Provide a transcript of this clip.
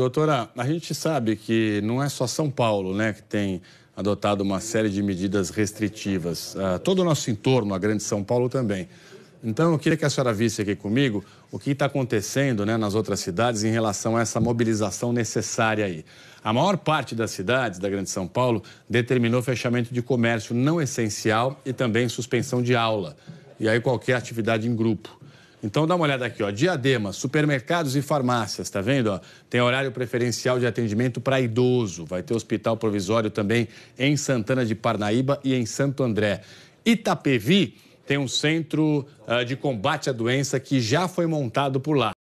Doutora, a gente sabe que não é só São Paulo né, que tem adotado uma série de medidas restritivas. Uh, todo o nosso entorno, a grande São Paulo também. Então, eu queria que a senhora visse aqui comigo o que está acontecendo né, nas outras cidades em relação a essa mobilização necessária aí. A maior parte das cidades da Grande São Paulo determinou fechamento de comércio não essencial e também suspensão de aula. E aí, qualquer atividade em grupo. Então dá uma olhada aqui, ó. Diadema, supermercados e farmácias, tá vendo? Ó? Tem horário preferencial de atendimento para idoso. Vai ter hospital provisório também em Santana de Parnaíba e em Santo André. Itapevi tem um centro uh, de combate à doença que já foi montado por lá.